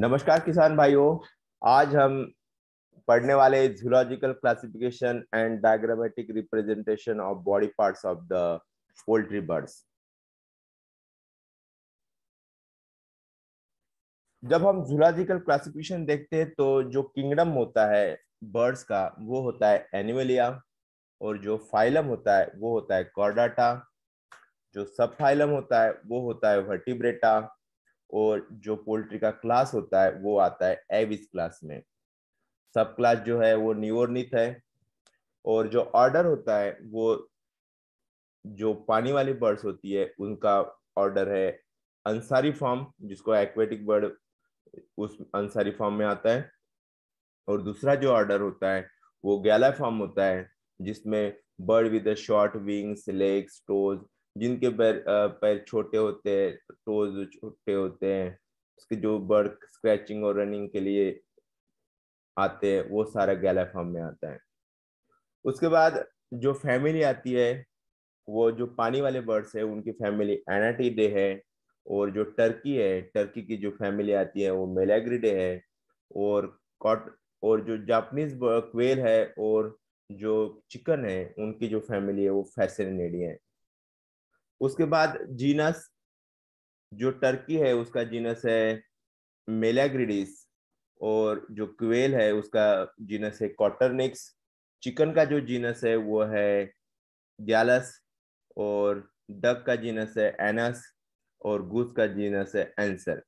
नमस्कार किसान भाइयों आज हम पढ़ने वाले zoological classification and diagrammatic representation of body parts of the poultry birds जब हम जूलॉजिकल क्लासिफिकेशन देखते हैं तो जो किंगडम होता है बर्ड्स का वो होता है एनिमलिया और जो फाइलम होता है वो होता है कॉर्डाटा जो सब फाइलम होता है वो होता है वर्टिब्रेटा और जो पोल्ट्री का क्लास होता है वो आता है एविस क्लास में सब क्लास जो है वो न्यूवर्नित है और जो ऑर्डर होता है वो जो पानी वाली बर्ड्स होती है उनका ऑर्डर है अंसारी फॉर्म जिसको एक्वेटिक बर्ड उस अंसारी फॉर्म में आता है और दूसरा जो ऑर्डर होता है वो गैला फॉर्म होता है जिसमें bird with short wings legs toes जिनके पैर पैर छोटे होते हैं टोज छोटे होते हैं उसके जो बर्ड स्क्रैचिंग और रनिंग के लिए आते हैं वो सारा गैलाफॉर्म में आता है उसके बाद जो फैमिली आती है वो जो पानी वाले बर्ड्स है उनकी फैमिली एनाटीडे है और जो टर्की है टर्की की जो फैमिली आती है वो मेलेग्रिडे है और कॉट और जो जापनीज क्वेल है और जो चिकन है उनकी जो फैमिली है वो फैसिनेडी है उसके बाद जीनस जो टर्की है उसका जीनस है मेलाग्रिडिस और जो क्वेल है उसका जीनस है कॉटरनिक्स चिकन का जो जीनस है वो है ग्यालस और डक का जीनस है एनस और गूस का जीनस है एंसर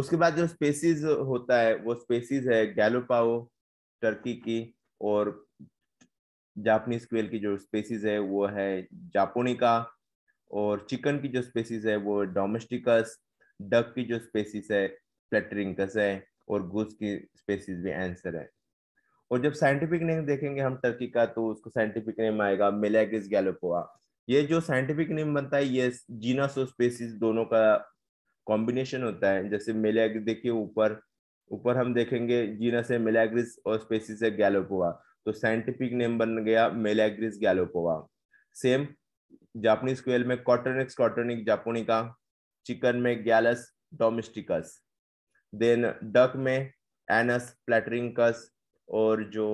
उसके बाद जो स्पेसीज होता है वो स्पेसीज है गैलोपाओ टर्की की और जापनीज क्वेल की जो स्पेसीज है वो है जापोनिका और चिकन की जो स्पेसीज है वो डोमेस्टिकस डक की जो स्पेसीज है प्लेटरिंकस है और गुस की स्पेसीज भी आंसर है और जब साइंटिफिक नेम देखेंगे हम टर्की का तो उसको साइंटिफिक नेम आएगा मिलेगिस गैलोपोआ ये जो साइंटिफिक नेम बनता है ये जीनस और स्पेसीज दोनों का कॉम्बिनेशन होता है जैसे मिलेगिस देखिए ऊपर ऊपर हम देखेंगे जीनस है मिलेग्रिस और स्पेसीज है गैलोपोआ तो साइंटिफिक नेम बन गया Meleagris gallopavo same Japanese quail में कॉटरनिक्स कॉटरनिक जापोनिका चिकन में गैलस डोमेस्टिकस देन डक में एनस प्लेटरिंकस और जो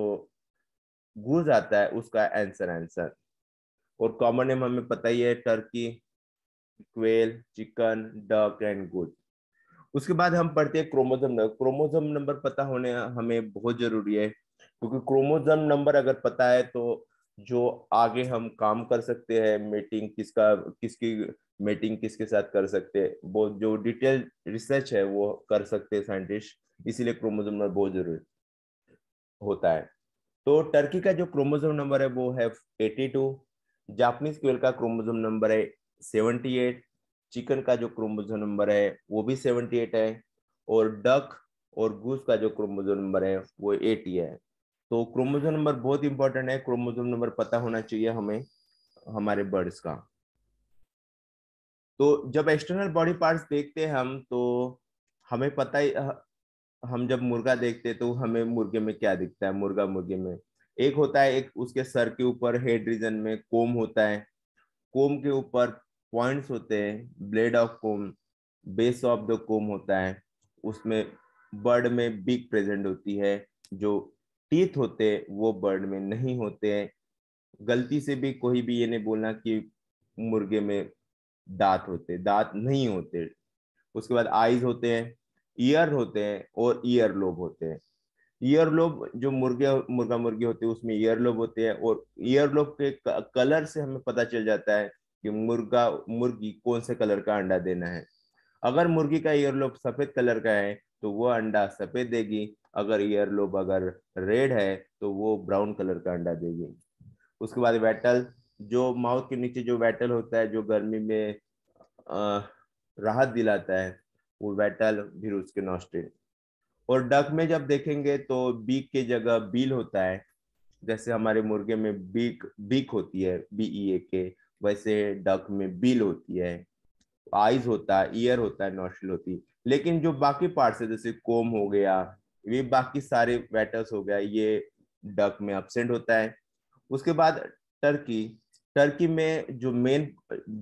गूज आता है उसका आंसर आंसर और कॉमन नेम हमें पता ही है turkey quail chicken duck and goose उसके बाद हम पढ़ते हैं क्रोमोजम नंबर क्रोमोजम नंबर पता होने हमें बहुत जरूरी है क्योंकि क्रोमोजम नंबर अगर पता है तो जो आगे हम काम कर सकते हैं मीटिंग किसका किसकी मीटिंग किसके साथ कर सकते हैं वो जो डिटेल रिसर्च है वो कर सकते हैं साइंटिस्ट इसीलिए क्रोमोजोम नंबर बहुत जरूरी होता है तो टर्की का जो क्रोमोजोम नंबर है वो है एटी टू जापानीज क्वेल का क्रोमोजोम नंबर है सेवनटी एट चिकन का जो क्रोमोजोम नंबर है वो भी सेवनटी एट है और डक और गूस का जो क्रोमोजोम नंबर है वो एटी है तो क्रोमोजोम नंबर बहुत इंपॉर्टेंट है क्रोमोजोम नंबर पता होना चाहिए हमें हमारे बर्ड्स का तो जब एक्सटर्नल बॉडी पार्ट्स देखते हैं हम तो हमें पता ही हम जब मुर्गा देखते हैं तो हमें मुर्गे में क्या दिखता है मुर्गा मुर्गे में एक होता है एक उसके सर के ऊपर हेड रीजन में कोम होता है कोम के ऊपर पॉइंट्स होते हैं blade of comb base of the comb होता है उसमें बर्ड में बीक प्रेजेंट होती है जो टीथ होते वो बर्ड में नहीं होते हैं गलती से भी कोई भी ये नहीं बोलना कि मुर्गे में दांत होते दांत नहीं होते उसके बाद आईज होते हैं ईयर होते हैं और ईयर लोब होते हैं ईयर लोब जो मुर्गे मुर्गा मुर्गी होते हैं उसमें ईयर लोब होते हैं और ईयर लोब के कलर से हमें पता चल जाता है कि मुर्गा मुर्गी कौन से कलर का अंडा देना है अगर मुर्गी का ईयर लोब सफेद कलर का है तो वो अंडा सफेद देगी अगर ईयर लोब अगर रेड है तो वो ब्राउन कलर का अंडा देगी उसके बाद वेटल जो माउथ के नीचे जो वेटल होता है जो गर्मी में राहत दिलाता है वो वेटल फिर उसके नॉस्ट्रिल और डक में जब देखेंगे तो बीक के जगह बिल होता है जैसे हमारे मुर्गे में बीक बीक होती है बी ई ए के वैसे डक में बिल होती है आइज होता है ईयर होता है नॉस्ट्रिल होती है लेकिन जो बाकी पार्ट है जैसे कोम हो गया ये बाकी सारे वेटर्स हो गया ये डक में अपसेंट होता है उसके बाद टर्की टर्की में जो मेन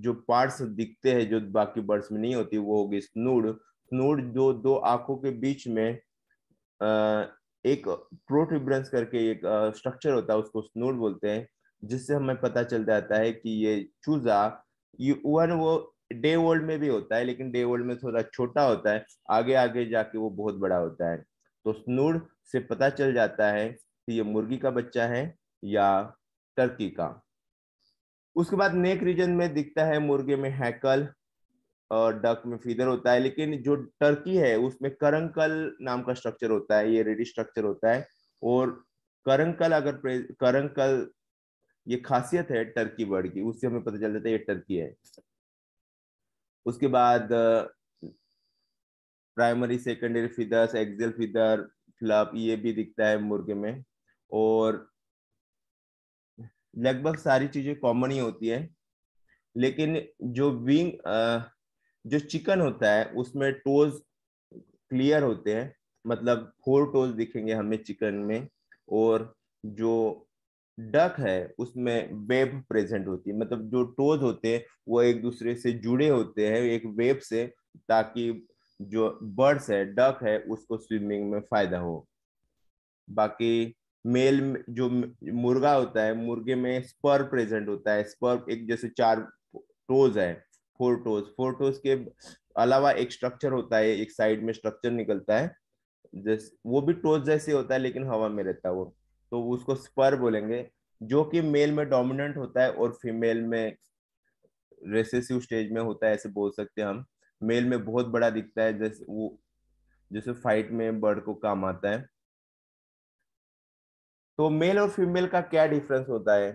जो पार्ट्स दिखते हैं जो बाकी बर्ड्स में नहीं होती वो होगी स्नूड स्नूड जो दो आंखों के बीच में एक प्रोटिब्रेंस करके एक स्ट्रक्चर होता है उसको स्नूड बोलते हैं जिससे हमें पता चल जाता है कि ये चूजा वन वो डे वर्ल्ड में भी होता है लेकिन डे वर्ल्ड में थोड़ा छोटा होता है आगे आगे जाके वो बहुत बड़ा होता है तो स्नूड से पता चल जाता है कि ये मुर्गी का बच्चा है या टर्की का उसके बाद नेक रीजन में दिखता है मुर्गे में हैकल और डक में फीदर होता है लेकिन जो टर्की है उसमें करंकल नाम का स्ट्रक्चर होता है ये रेडी स्ट्रक्चर होता है और करंकल अगर करंकल ये खासियत है टर्की बर्ड की उससे हमें पता चल जाता है ये टर्की है उसके बाद primary secondary feathers axial feather fluff ये भी दिखता है मुर्गे में और लगभग सारी चीजें कॉमन ही होती है लेकिन जो विंग जो चिकन होता है उसमें टोज क्लियर होते हैं मतलब फोर टोज दिखेंगे हमें चिकन में और जो डक है उसमें वेब प्रेजेंट होती है मतलब जो टोज होते हैं वो एक दूसरे से जुड़े होते हैं एक वेब से ताकि जो बर्ड्स है डक है उसको स्विमिंग में फायदा हो बाकी मेल जो मुर्गा होता है मुर्गे में स्पर प्रेजेंट होता है स्पर एक जैसे चार टोज है फोर टोज फोर टोज के अलावा एक स्ट्रक्चर होता है एक साइड में स्ट्रक्चर निकलता है जैसे वो भी टोज जैसे होता है लेकिन हवा में रहता है वो तो उसको स्पर बोलेंगे जो कि मेल में डोमिनेंट होता है और फीमेल में रेसेसिव स्टेज में होता है ऐसे बोल सकते हैं हम मेल में बहुत बड़ा दिखता है जैसे वो जैसे फाइट में बर्ड को काम आता है तो मेल और फीमेल का क्या डिफरेंस होता है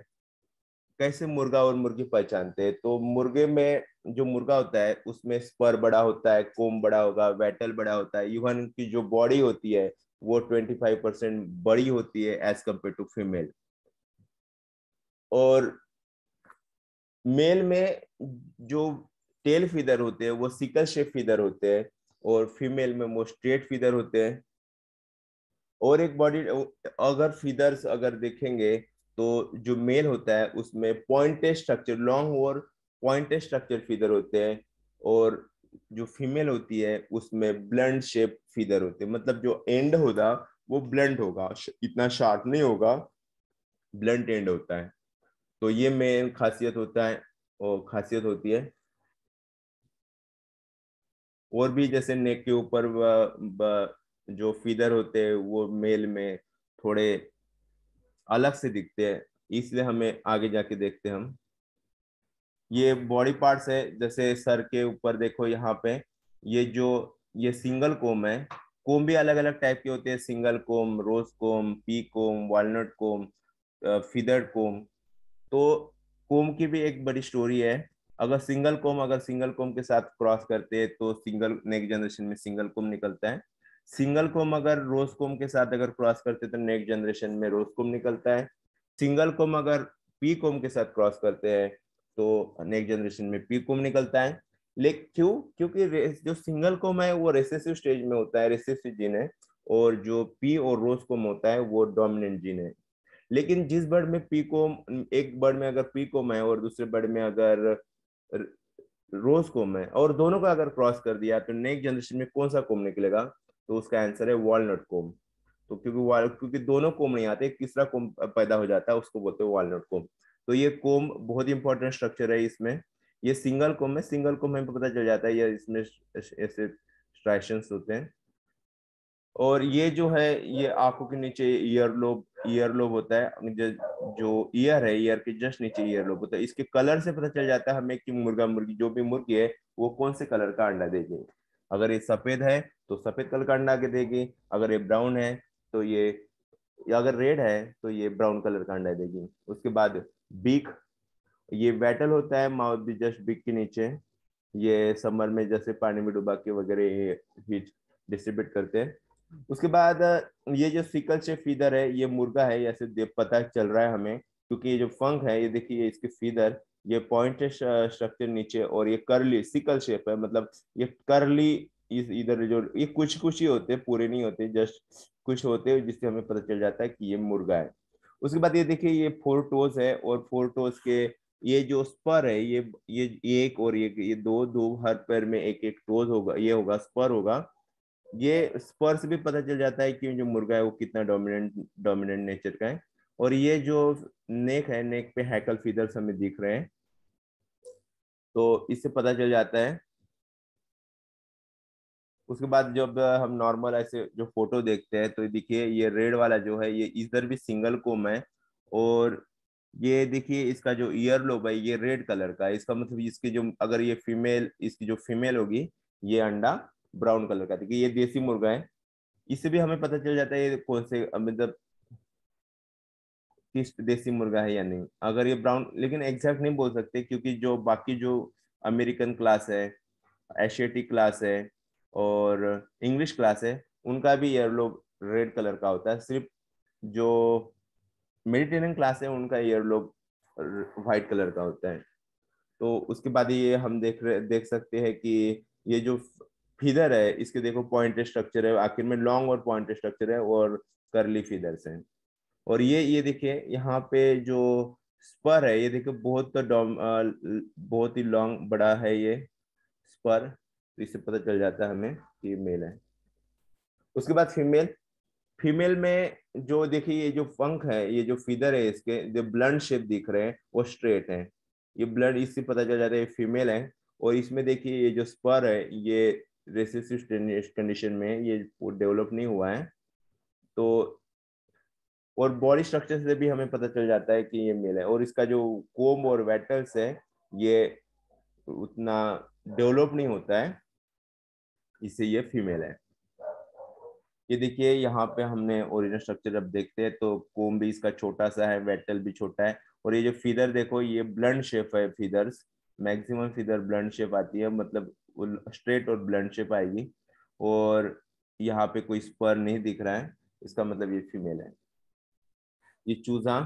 कैसे मुर्गा और मुर्गी पहचानते हैं तो मुर्गे में जो मुर्गा होता है उसमें स्पर बड़ा होता है कोम बड़ा होगा वेटल बड़ा होता है इवन की जो बॉडी होती है वो 25 परसेंट बड़ी होती है एज कम्पेयर टू फीमेल और मेल में जो टेल फीदर होते हैं वो सिकल शेप फीदर होते हैं और फीमेल में वो स्ट्रेट फीदर होते हैं और एक बॉडी अगर फीदर्स अगर देखेंगे तो जो मेल होता है उसमें पॉइंटेड स्ट्रक्चर लॉन्ग और पॉइंटेड स्ट्रक्चर फीदर होते हैं और जो फीमेल होती है उसमें ब्लंड शेप फीदर होते हैं मतलब जो एंड होगा वो ब्लंड होगा इतना शार्प नहीं होगा ब्लंट एंड होता है तो ये मेन खासियत होता है और खासियत होती है और भी जैसे नेक के ऊपर जो फीदर होते हैं वो मेल में थोड़े अलग से दिखते हैं इसलिए हमें आगे जाके देखते हैं हम ये बॉडी पार्ट्स है जैसे सर के ऊपर देखो यहाँ पे ये जो ये सिंगल कोम है कोम भी अलग अलग टाइप के होते हैं single comb rose comb pea comb walnut comb feather comb तो कोम की भी एक बड़ी स्टोरी है अगर सिंगल कोम अगर सिंगल कोम के साथ क्रॉस करते हैं तो सिंगल नेक्स्ट जनरेशन में सिंगल कोम निकलता है सिंगल कोम अगर रोज कोम के साथ अगर क्रॉस करते हैं तो नेक्स्ट जनरेशन में रोज कोम निकलता है सिंगल कोम अगर पी कोम के साथ क्रॉस करते हैं तो नेक्स्ट जनरेशन में पी कोम निकलता है लेकिन क्यों क्योंकि जो सिंगल कोम है वो रेसेसिव स्टेज में होता है रेसेसिव जीन है और जो पी और रोज कोम होता है वो डोमिनेंट जीन है लेकिन जिस बर्ड में पी कोम एक बर्ड में अगर पी कोम है और दूसरे बर्ड में अगर रोज कोम है और दोनों का अगर क्रॉस कर दिया तो नेक्स्ट जनरेशन में कौन सा कोम निकलेगा तो उसका आंसर है वॉलनट कोम तो क्योंकि वाल क्योंकि दोनों कोम नहीं आते तीसरा कोम पैदा हो जाता है उसको बोलते हैं वॉलनट कोम तो ये कोम बहुत ही इंपॉर्टेंट स्ट्रक्चर है इसमें ये सिंगल कोम है सिंगल कोम हमें पता चल जाता है ये इसमें ऐसे स्ट्राइशंस होते हैं और ये जो है ये आंखों के नीचे ईयर लोब ईयर लोब होता है जो ईयर है ईयर के जस्ट नीचे ईयर लोब होता है इसके कलर से पता चल जाता है हमें कि मुर्गा मुर्गी जो भी मुर्गी है वो कौन से कलर का अंडा देगी अगर ये सफेद है तो सफेद कलर का अंडा के देगी अगर ये ब्राउन है तो ये अगर रेड है तो ये ब्राउन कलर का अंडा देगी उसके बाद बीक ये बैटल होता है माउथ भी जस्ट बीक के नीचे ये समर में जैसे पानी में डुबा के वगैरह हीट डिस्ट्रीब्यूट करते हैं उसके बाद ये जो सिकल से फीदर है ये मुर्गा है ऐसे पता चल रहा है हमें क्योंकि ये जो फंक है ये देखिए इसके फीदर ये पॉइंट स्ट्रक्चर नीचे और ये करली सिकल शेप है मतलब ये करली इधर जो ये कुछ कुछ ही होते पूरे नहीं होते जस्ट कुछ होते जिससे हमें पता चल जाता है कि ये मुर्गा है उसके बाद ये देखिए ये फोर टोज है और फोर टोज के ये जो स्पर है ये ये एक और ये ये दो दो हर पैर में एक एक टोज होगा ये होगा स्पर होगा ये स्पर से भी पता चल जाता है कि जो मुर्गा है वो कितना डोमिनेंट डोमिनेंट नेचर का है और ये जो नेक है नेक पे हैकल फीदर्स हमें दिख रहे हैं तो इससे पता चल जाता है उसके बाद जब हम नॉर्मल ऐसे जो फोटो देखते हैं तो देखिए ये रेड वाला जो है ये इधर भी सिंगल कोम है और ये देखिए इसका जो ईयर लोब है ये रेड कलर का है इसका मतलब इसकी जो अगर ये फीमेल इसकी जो फीमेल होगी ये अंडा ब्राउन कलर का देखिए ये देसी मुर्गा है इससे भी हमें पता चल जाता है ये कौन से मतलब किस देसी मुर्गा है या नहीं अगर ये ब्राउन लेकिन एग्जैक्ट नहीं बोल सकते क्योंकि जो बाकी जो अमेरिकन क्लास है एशियाटिक क्लास है और इंग्लिश क्लास है उनका भी येलो रेड कलर का होता है सिर्फ जो मेडिटेरियन क्लास है उनका येलो वाइट कलर का होता है तो उसके बाद ये हम देख रहे देख सकते हैं कि ये जो फीदर है इसके देखो पॉइंट स्ट्रक्चर है आखिर में लॉन्ग और पॉइंट स्ट्रक्चर है और करली फीदर्स हैं और ये ये देखिए यहाँ पे जो स्पर है ये देखिए बहुत तो बहुत ही लॉन्ग बड़ा है ये स्पर तो इससे पता चल जाता है हमें कि मेल है उसके बाद फीमेल फीमेल में जो देखिए ये जो पंख है ये जो फीदर है इसके जो ब्लड शेप दिख रहे हैं वो स्ट्रेट है ये ब्लड इससे पता चल जाता है फीमेल है और इसमें देखिए ये जो स्पर है ये रेसिसिव कंडीशन में ये डेवलप नहीं हुआ है तो और बॉडी स्ट्रक्चर से भी हमें पता चल जाता है कि ये मेल है और इसका जो कोम और वेटल्स है ये उतना डेवलप नहीं होता है इसे ये फीमेल है ये देखिए यहाँ पे हमने ओरिजिनल स्ट्रक्चर जब देखते हैं तो कोम भी इसका छोटा सा है वेटल भी छोटा है और ये जो फीदर देखो ये ब्लंड शेप है feathers maximum feather blunt shape आती है मतलब स्ट्रेट और ब्लंड शेप आएगी और यहाँ पे कोई स्पर नहीं दिख रहा है इसका मतलब ये फीमेल है ये चूजा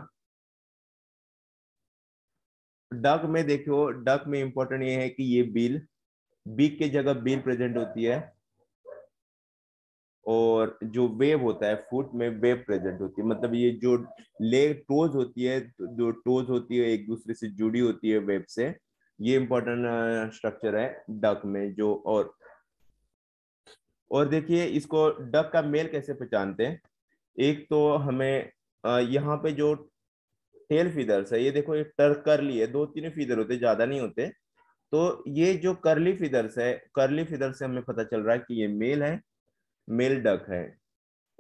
डक में देखो डक में इम्पोर्टेंट ये है कि ये बिल बी के जगह बीन प्रेजेंट होती है और जो वेव होता है फुट में वेव प्रेजेंट होती है मतलब ये जो लेग टोज होती है जो टोज होती है एक दूसरे से जुड़ी होती है वेब से ये इंपॉर्टेंट स्ट्रक्चर है डक में जो और और देखिए इसको डक का मेल कैसे पहचानते हैं एक तो हमें यहाँ पे जो टेल फीदर्स है ये देखो ये टर्क कर लिए दो तीन फीदर होते ज्यादा नहीं होते तो ये जो करली फिदर्स है करली फिदर से हमें पता चल रहा है कि ये मेल है मेल डक है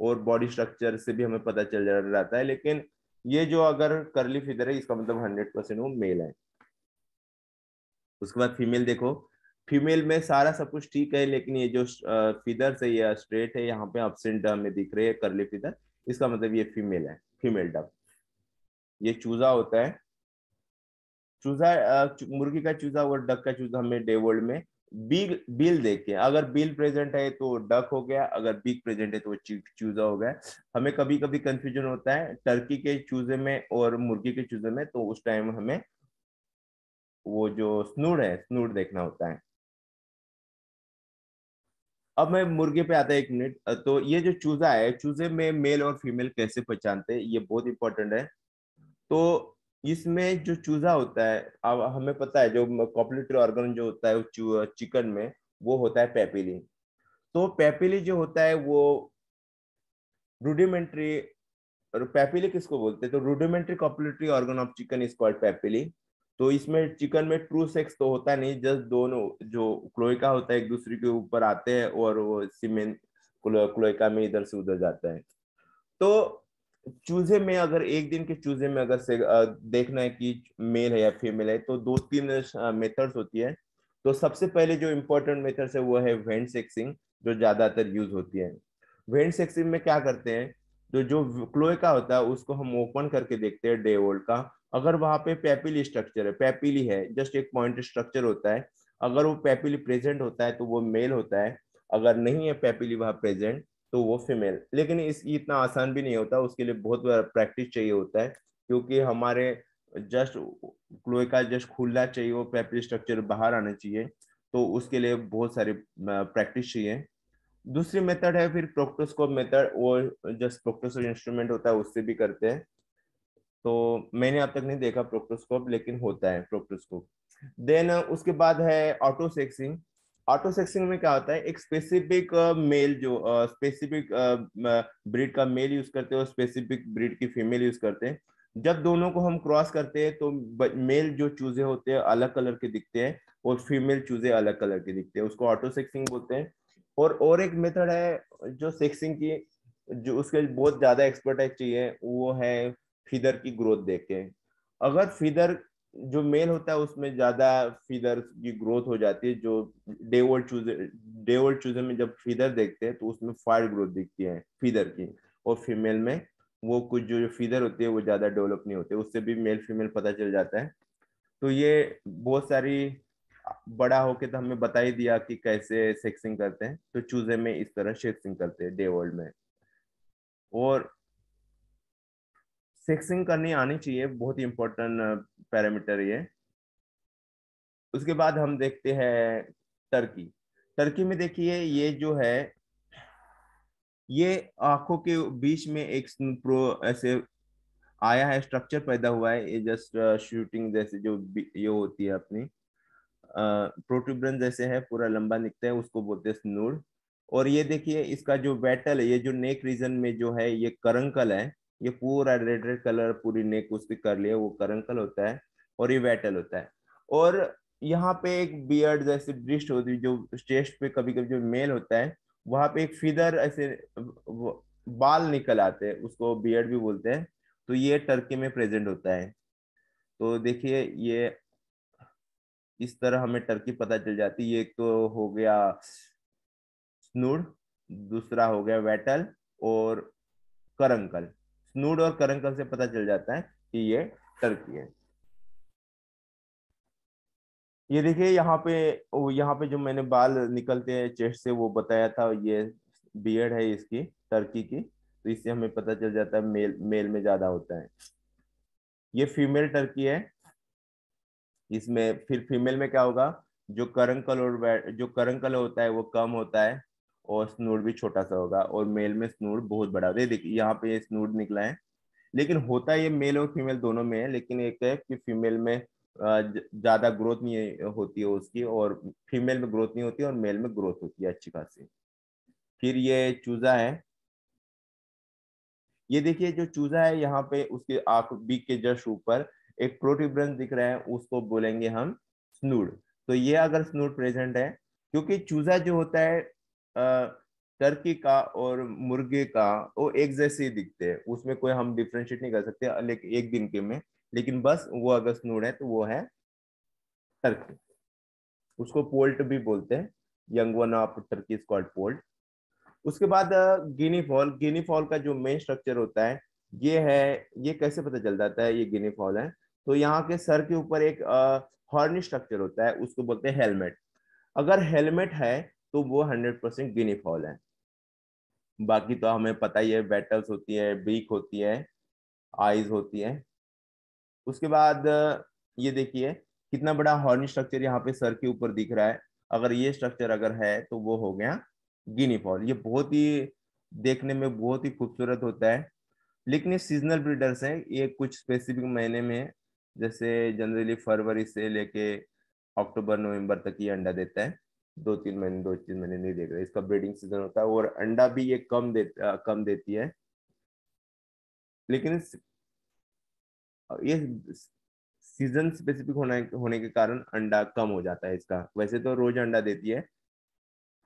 और बॉडी स्ट्रक्चर से भी हमें पता चल जाता है लेकिन ये जो अगर करली फिदर है इसका मतलब हंड्रेड परसेंट वो मेल है उसके बाद फीमेल देखो फीमेल में सारा सब कुछ ठीक है लेकिन ये जो फिदर से यह स्ट्रेट है यहाँ पे अपसेंट हमें दिख रहे है करली फिदर इसका मतलब ये फीमेल है फीमेल डक ये चूजा होता है चूजा मुर्गी का चूजा और डक का चूजा हमें डे वर्ल्ड में बिल बिल देखते हैं अगर बिल प्रेजेंट है तो डक हो गया अगर बिग प्रेजेंट है तो चूजा हो गया हमें कभी कभी कंफ्यूजन होता है टर्की के चूजे में और मुर्गी के चूजे में तो उस टाइम हमें वो जो स्नूड है स्नूड देखना होता है अब मैं मुर्गे पे आता एक मिनट तो ये जो चूजा है चूजे में मेल और फीमेल कैसे पहचानते ये बहुत इंपॉर्टेंट है तो इसमें जो चूजा होता है अब हमें पता है जो कॉपलेटरी ऑर्गन जो होता है चिकन में वो होता है पेपिली तो पेपिली जो होता है वो रूडिमेंट्री पेपिली किसको बोलते हैं तो rudimentary copulatory organ of chicken is called papillae तो इसमें चिकन में ट्रू सेक्स तो होता नहीं जस्ट दोनों जो क्लोइका होता है एक दूसरे के ऊपर आते हैं और वो सीमेंट क्लोइका में इधर से उधर जाता है तो चूजे में अगर एक दिन के चूजे में अगर से देखना है कि मेल है या फीमेल है तो दो तीन मेथड्स होती है तो सबसे पहले जो इम्पोर्टेंट मेथड है वो है वेंट सेक्सिंग जो ज्यादातर यूज होती है वेंट सेक्सिंग में क्या करते हैं तो जो क्लोए का होता है उसको हम ओपन करके देखते हैं डे ओल्ड का अगर वहां पे पेपिली स्ट्रक्चर है पेपिली है जस्ट एक पॉइंट स्ट्रक्चर होता है अगर वो पेपिली प्रेजेंट होता है तो वो मेल होता है अगर नहीं है पेपिली वहां प्रेजेंट तो वो फीमेल लेकिन इस इतना आसान भी नहीं होता उसके लिए बहुत प्रैक्टिस चाहिए होता है क्योंकि हमारे जस्ट क्लोए का जस्ट खुलना चाहिए वो पेपर स्ट्रक्चर बाहर आना चाहिए तो उसके लिए बहुत सारी प्रैक्टिस चाहिए दूसरी मेथड है फिर प्रोक्टोस्कोप मेथड वो जस्ट प्रोक्टोस्कोप इंस्ट्रूमेंट होता है उससे भी करते हैं तो मैंने अब तक नहीं देखा प्रोक्टोस्कोप लेकिन होता है प्रोक्टोस्कोप देन उसके बाद है ऑटोसेक्सिंग ऑटो सेक्सिंग में क्या होता है एक स्पेसिफिक मेल uh, जो स्पेसिफिक uh, ब्रीड uh, का मेल यूज करते हैं और स्पेसिफिक ब्रीड की फीमेल यूज करते हैं जब दोनों को हम क्रॉस करते हैं तो मेल जो चूजे होते हैं अलग कलर के दिखते हैं और फीमेल चूजे अलग कलर के दिखते हैं उसको ऑटो सेक्सिंग बोलते हैं और और एक मेथड है जो सेक्सिंग की जो उसके बहुत ज्यादा एक्सपर्टाइज चाहिए वो है फीदर की ग्रोथ देख के अगर फीदर जो मेल होता है उसमें ज्यादा फीदर की ग्रोथ हो जाती है जो डे ओल्ड चूजे डे ओल्ड चूजे में जब फीदर देखते हैं तो उसमें फाइड ग्रोथ दिखती है फीदर की और फीमेल में वो कुछ जो, जो फीदर होती है वो ज्यादा डेवलप नहीं होते उससे भी मेल फीमेल पता चल जाता है तो ये बहुत सारी बड़ा होके तो हमें बता ही दिया कि कैसे सेक्सिंग करते हैं तो चूजे में इस तरह सेक्सिंग करते हैं डे ओल्ड में और फिक्सिंग करनी आनी चाहिए बहुत ही इम्पोर्टेंट पैरामीटर ये उसके बाद हम देखते हैं टर्की टर्की में देखिए ये जो है ये आंखों के बीच में एक प्रो ऐसे आया है स्ट्रक्चर पैदा हुआ है ये जस्ट शूटिंग जैसे जो ये होती है अपनी प्रोट्यूब्रन जैसे है पूरा लंबा निकता है उसको बोलते हैं स्नूड और ये देखिए इसका जो बैटल है ये जो नेक रीजन में जो है ये करंकल है ये पूरा रेड रेड कलर पूरी नेक उसकी कर लिया वो करंकल होता है और ये वेटल होता है और यहाँ पे एक बियर्ड जैसे ब्रिस्ट होती है जो चेस्ट पे कभी कभी जो मेल होता है वहां पे एक फिदर ऐसे बाल निकल आते हैं उसको बियर्ड भी बोलते हैं तो ये टर्की में प्रेजेंट होता है तो देखिए ये इस तरह हमें टर्की पता चल जाती है एक तो हो गया स्नूड दूसरा हो गया वेटल और करंकल स्नूड और करंकल से पता चल जाता है कि ये टर्की है ये देखिए यहाँ पे यहाँ पे जो मैंने बाल निकलते हैं चेस्ट से वो बताया था ये बियड है इसकी टर्की की तो इससे हमें पता चल जाता है मेल मेल में ज्यादा होता है ये फीमेल टर्की है इसमें फिर फीमेल में क्या होगा जो करंकल और जो करंकल होता है वो कम होता है और स्नूड भी छोटा सा होगा और मेल में स्नूड बहुत बड़ा होता है यहाँ पे स्नूड निकला है लेकिन होता ये मेल और फीमेल दोनों में है लेकिन एक तो है कि फीमेल में ज्यादा ग्रोथ नहीं होती है उसकी और फीमेल में ग्रोथ नहीं होती और मेल में ग्रोथ होती है अच्छी खासी फिर ये चूजा है ये देखिए जो चूजा है यहाँ पे उसके आंख बीक के जस्ट ऊपर एक प्रोटिब्रंस दिख रहा है उसको बोलेंगे हम स्नूड तो ये अगर स्नूड प्रेजेंट है क्योंकि चूजा जो होता है टर्की का और मुर्गे का वो एक जैसे ही दिखते हैं उसमें कोई हम डिफ्रेंशिएट नहीं कर सकते लेकिन एक दिन के में लेकिन बस वो अगर स्नूड है तो वो है टर्की उसको पोल्ट भी बोलते हैं young one of turkey is called poult उसके बाद गिनी फॉल गिनी फॉल का जो मेन स्ट्रक्चर होता है ये है ये कैसे पता चल जाता है ये गिनी फॉल है तो यहाँ के सर के ऊपर एक हॉर्नी स्ट्रक्चर होता है उसको बोलते हैं हेलमेट अगर हेलमेट है तो वो हंड्रेड परसेंट गिनीफॉल है बाकी तो हमें पता ही है बैटल्स होती है बीक होती है आइज होती है उसके बाद ये देखिए कितना बड़ा हॉर्न स्ट्रक्चर यहाँ पे सर के ऊपर दिख रहा है अगर ये स्ट्रक्चर अगर है तो वो हो गया गिनीफॉल ये बहुत ही देखने में बहुत ही खूबसूरत होता है लेकिन ये सीजनल ब्रीडर्स हैं ये कुछ स्पेसिफिक महीने में जैसे जनरली फरवरी से लेके अक्टूबर नवंबर तक ये अंडा देता है दो तीन महीने दो तीन महीने नहीं देख रहे इसका ब्रीडिंग सीजन होता है और अंडा भी ये कम दे आ, कम देती है लेकिन ये सीजन स्पेसिफिक होने होने के कारण अंडा कम हो जाता है इसका वैसे तो रोज अंडा देती है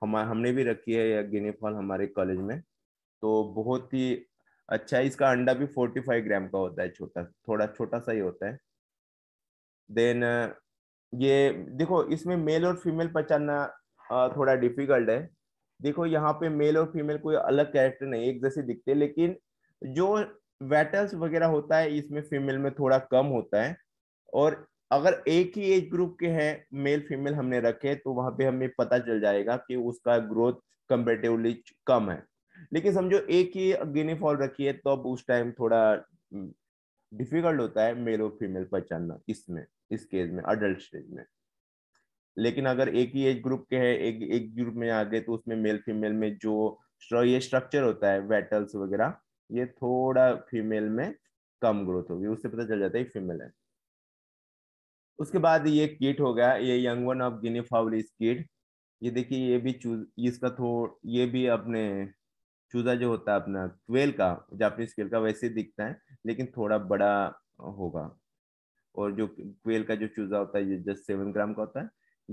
हम हमने भी रखी है यह गिनी फॉल हमारे कॉलेज में तो बहुत ही अच्छा इसका अंडा भी 45 ग्राम का होता है छोटा थोड़ा छोटा सा ही होता है देन ये देखो इसमें मेल और फीमेल पहचानना थोड़ा डिफिकल्ट है देखो यहाँ पे मेल और फीमेल कोई अलग कैरेक्टर नहीं एक जैसे दिखते लेकिन जो वेटल्स वगैरह होता है इसमें फीमेल में थोड़ा कम होता है और अगर एक ही एज ग्रुप के हैं मेल फीमेल हमने रखे तो वहां पे हमें पता चल जाएगा कि उसका ग्रोथ कंपेटिवली कम है लेकिन समझो एक ही गिनी फॉल रखी है तो अब उस टाइम थोड़ा डिफिकल्ट हम्म, होता है मेल और फीमेल पहचानना इसमें इस केस में अडल्ट स्टेज में लेकिन अगर एक ही एज ग्रुप के है एक एक ग्रुप में आ गए तो उसमें मेल फीमेल में जो ये स्ट्रक्चर होता है वेटल्स वगैरह ये थोड़ा फीमेल में कम ग्रोथ होगी उससे पता चल जाता है फीमेल है उसके बाद ये कीट हो गया ये young one of guinea fowl keet ये देखिए ये भी चूज इसका थो ये भी अपने चूजा जो होता है अपना क्वेल का जापनीज क्वेल का वैसे दिखता है लेकिन थोड़ा बड़ा होगा और जो क्वेल का जो चूजा होता है ये जस्ट सेवन ग्राम का होता है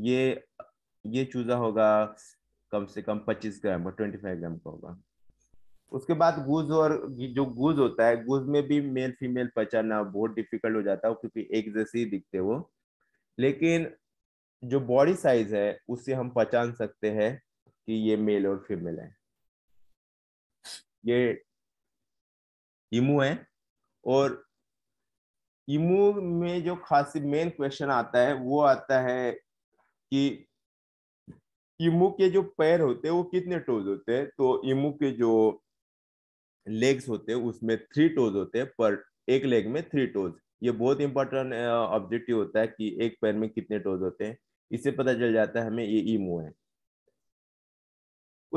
ये ये चूजा होगा कम से कम पच्चीस ग्राम और ट्वेंटी फाइव ग्राम का होगा उसके बाद गुज और जो गुज होता है गुज में भी मेल फीमेल पहचानना बहुत डिफिकल्ट हो जाता है क्योंकि एक जैसे ही दिखते वो लेकिन जो बॉडी साइज है उससे हम पहचान सकते हैं कि ये मेल और फीमेल है ये इमू है और इमू में जो खास मेन क्वेश्चन आता है वो आता है कि इमू के जो पैर होते हैं वो कितने टोज होते हैं तो इमू के जो लेग्स होते हैं उसमें थ्री टोज होते हैं पर एक लेग में थ्री टोज ये बहुत इंपॉर्टेंट ऑब्जेक्टिव होता है कि एक पैर में कितने टोज होते हैं इससे पता चल जाता है हमें ये इमू है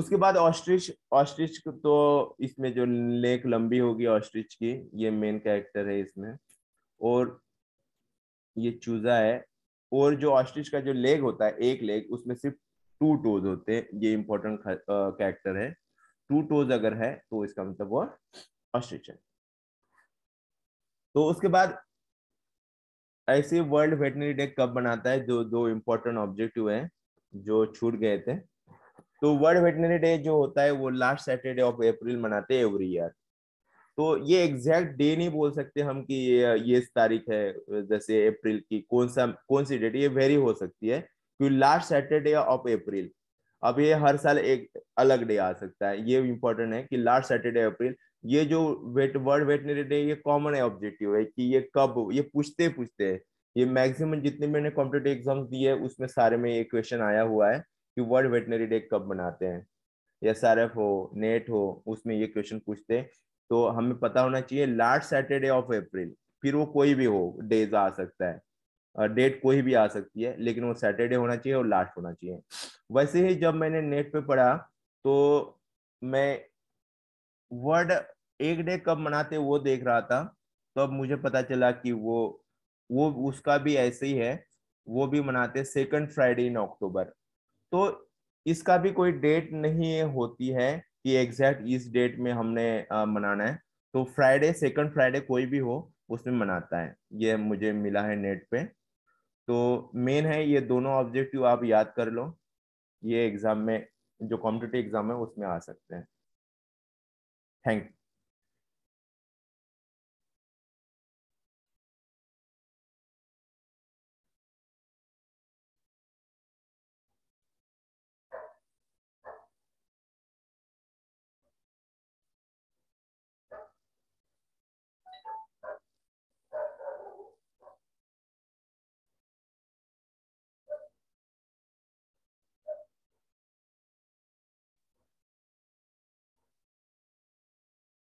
उसके बाद ऑस्ट्रिच ऑस्ट्रिच तो इसमें जो लेक लंबी होगी ऑस्ट्रिच की ये मेन कैरेक्टर है इसमें और ये चूजा है और जो ऑस्ट्रिच का जो लेग होता है एक लेग उसमें सिर्फ टू टोज होते हैं ये इंपॉर्टेंट कैरेक्टर है टू टोज अगर है तो इसका मतलब वो ऑस्ट्रिच है तो उसके बाद ऐसे वर्ल्ड वेटनरी डे कब बनाता है जो दो इम्पोर्टेंट ऑब्जेक्टिव है जो छूट गए थे तो वर्ल्ड वेटनरी डे जो होता है वो लास्ट सैटरडे ऑफ अप्रैल मनाते हैं एवरी ईयर तो ये एग्जैक्ट डे नहीं बोल सकते हम कि ये ये तारीख है जैसे अप्रैल की कौन सा कौन सी डेट ये वेरी हो सकती है क्योंकि लास्ट सैटरडे ऑफ अप्रैल अब ये हर साल एक अलग डे आ सकता है ये इंपॉर्टेंट है कि लास्ट सैटरडे अप्रैल ये जो वेट वर्ल्ड वेटनरी डे ये कॉमन है ऑब्जेक्टिव है कि ये कब ये पूछते पूछते है ये मैक्सिमम जितने मैंने कॉम्पिटेटिव एग्जाम दिए उसमें सारे में ये क्वेश्चन आया हुआ है कि वर्ल्ड वेटनरी डे कब मनाते हैं एस आर एफ हो नेट हो उसमें ये क्वेश्चन पूछते हैं तो हमें पता होना चाहिए लास्ट सैटरडे ऑफ अप्रैल फिर वो कोई भी हो डेज आ सकता है डेट कोई भी आ सकती है लेकिन वो सैटरडे होना चाहिए और लास्ट होना चाहिए वैसे ही जब मैंने नेट पे पढ़ा तो मैं वर्ड एक डे कब मनाते वो देख रहा था तब तो मुझे पता चला कि वो वो उसका भी ऐसे ही है वो भी मनाते सेकंड फ्राइडे इन अक्टूबर तो इसका भी कोई डेट नहीं होती है कि एग्जैक्ट इस डेट में हमने आ, मनाना है तो फ्राइडे सेकंड फ्राइडे कोई भी हो उसमें मनाता है ये मुझे मिला है नेट पे तो मेन है ये दोनों ऑब्जेक्टिव आप याद कर लो ये एग्जाम में जो कॉम्पिटेटिव एग्जाम है उसमें आ सकते हैं थैंक यू